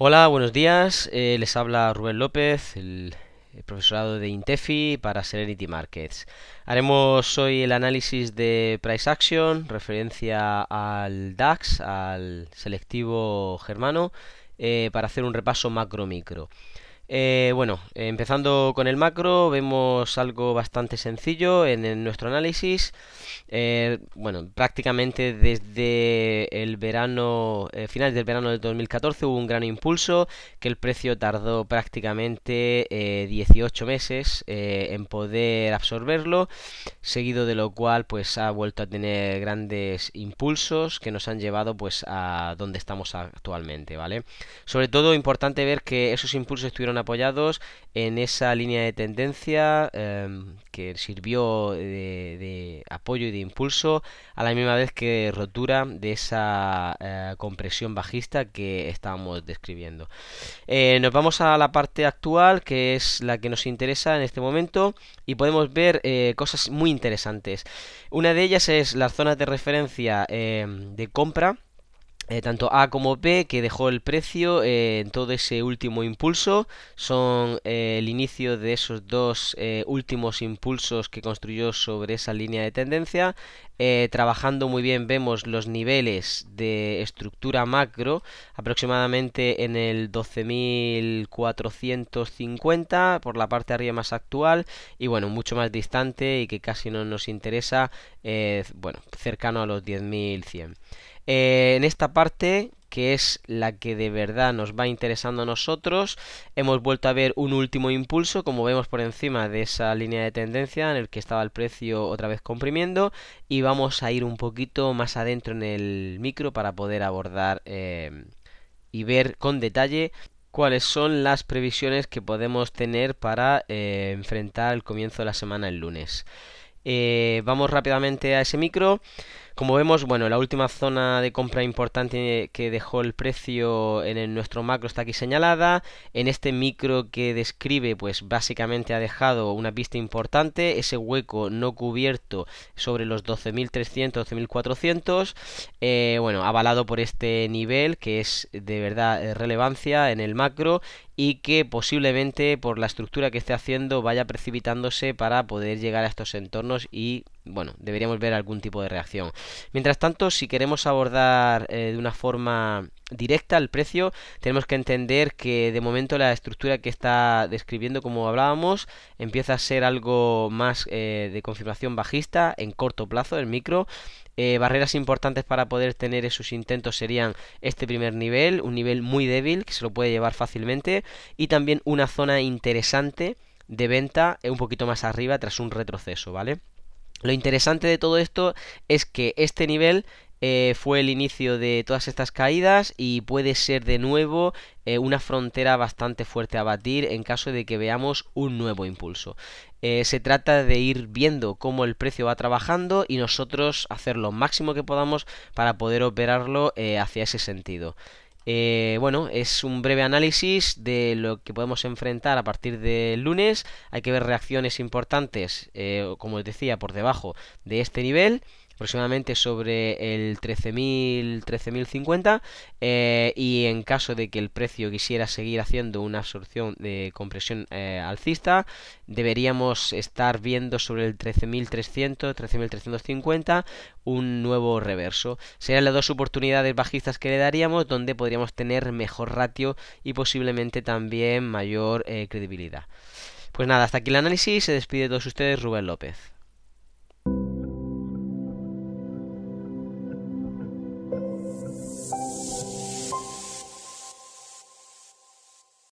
Hola, buenos días. Eh, les habla Rubén López, el, profesorado de Intefi para Serenity Markets. Haremos hoy el análisis de Price Action, referencia al DAX, al selectivo germano, eh, para hacer un repaso macro-micro. Eh, bueno, empezando con el macro, vemos algo bastante sencillo en, nuestro análisis. Eh, bueno, prácticamente desde el verano, eh, finales del verano del 2014 hubo un gran impulso, que el precio tardó prácticamente 18 meses en poder absorberlo, seguido de lo cual pues ha vuelto a tener grandes impulsos que nos han llevado pues a donde estamos actualmente, ¿vale? Sobre todo importante ver que esos impulsos estuvieron apoyados en esa línea de tendencia em, que sirvió de, apoyo y de impulso, a la misma vez que rotura de esa eh, compresión bajista que estábamos describiendo. Eh, nos vamos a la parte actual, que es la que nos interesa en este momento, y podemos ver eh, cosas muy interesantes. Una de ellas es las zonas de referencia em, de compra eh, tanto A como B, que dejó el precio eh, en todo ese último impulso, son eh, el inicio de esos dos últimos impulsos que construyó sobre esa línea de tendencia. trabajando muy bien vemos los niveles de estructura macro aproximadamente en el 12.450 por la parte arriba más actual y bueno mucho más distante y que casi no nos interesa bueno cercano a los 10.100 eh, en esta parte que es la que de verdad nos va interesando a nosotros. Hemos vuelto a ver un último impulso, como vemos por encima de esa línea de tendencia en el que estaba el precio otra vez comprimiendo y vamos a ir un poquito más adentro en el micro para poder abordar eh, y ver con detalle cuáles son las previsiones que podemos tener para eh, enfrentar el comienzo de la semana el lunes. vamos rápidamente a ese micro. Como vemos, bueno, la última zona de compra importante que dejó el precio en nuestro macro está aquí señalada. En este micro que describe, pues básicamente ha dejado una pista importante, ese hueco no cubierto sobre los 12.300, 12.400, eh, bueno, avalado por este nivel que es de verdad eh, relevancia en el macro y que posiblemente por la estructura que esté haciendo vaya precipitándose para poder llegar a estos entornos y bueno, deberíamos ver algún tipo de reacción. Mientras tanto, si queremos abordar eh, de una forma directa el precio, tenemos que entender que de momento la estructura que está describiendo, como hablábamos, empieza a ser algo más eh, de confirmación bajista en corto plazo, el micro. Eh, barreras importantes para poder tener esos intentos serían este primer nivel, un nivel muy débil que se lo puede llevar fácilmente y también una zona interesante de venta un poquito más arriba tras un retroceso, ¿vale? Lo interesante de todo esto es que este nivel eh, fue el inicio de todas estas caídas y puede ser de nuevo eh, una frontera bastante fuerte a batir en caso de que veamos un nuevo impulso. Eh, se trata de ir viendo cómo el precio va trabajando y nosotros hacer lo máximo que podamos para poder operarlo hacia ese sentido. Eh, bueno, es un breve análisis de lo que podemos enfrentar a partir del lunes. Hay que ver reacciones importantes, eh, como os decía, por debajo de este nivel aproximadamente sobre el 13.000, 13.050 eh, y en caso de que el precio quisiera seguir haciendo una absorción de compresión eh, alcista, deberíamos estar viendo sobre el 13.300, 13.350 un nuevo reverso. Serían las dos oportunidades bajistas que le daríamos donde podríamos tener mejor ratio y posiblemente también mayor eh, credibilidad. Pues nada, hasta aquí el análisis. Se despide de todos ustedes Rubén López. Thank you.